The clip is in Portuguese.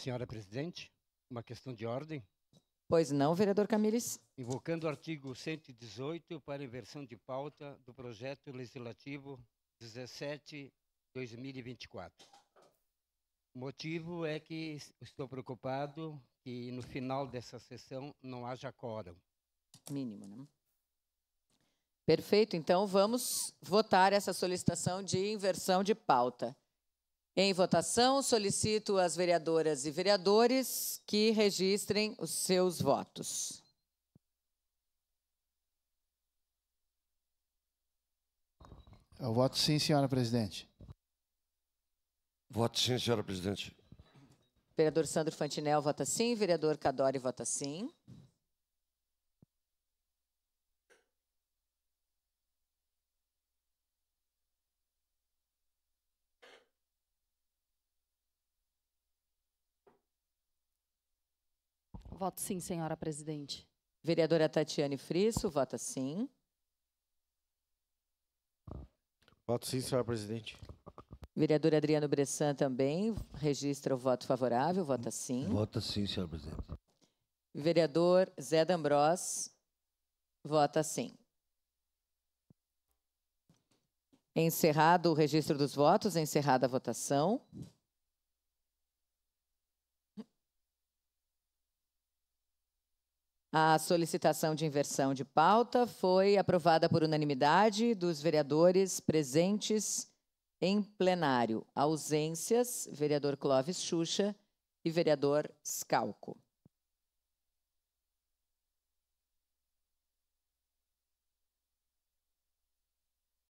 Senhora Presidente, uma questão de ordem. Pois não, vereador Camires. Invocando o artigo 118 para inversão de pauta do projeto legislativo 17/2024. O motivo é que estou preocupado que no final dessa sessão não haja quórum. Mínimo, né? Perfeito, então vamos votar essa solicitação de inversão de pauta. Em votação, solicito às vereadoras e vereadores que registrem os seus votos. Eu é voto sim, senhora presidente. Voto sim, senhora presidente. Vereador Sandro Fantinel vota sim. Vereador Cadori vota sim. Voto sim, senhora presidente. Vereadora Tatiane Frisso, vota sim. Voto sim, senhora presidente. Vereador Adriano Bressan também registra o voto favorável, vota sim. Vota sim, senhora presidente. Vereador Zé D'Ambrós, vota sim. Encerrado o registro dos votos, encerrada a votação. A solicitação de inversão de pauta foi aprovada por unanimidade dos vereadores presentes em plenário. Ausências, vereador Clóvis Xuxa e vereador Scalco.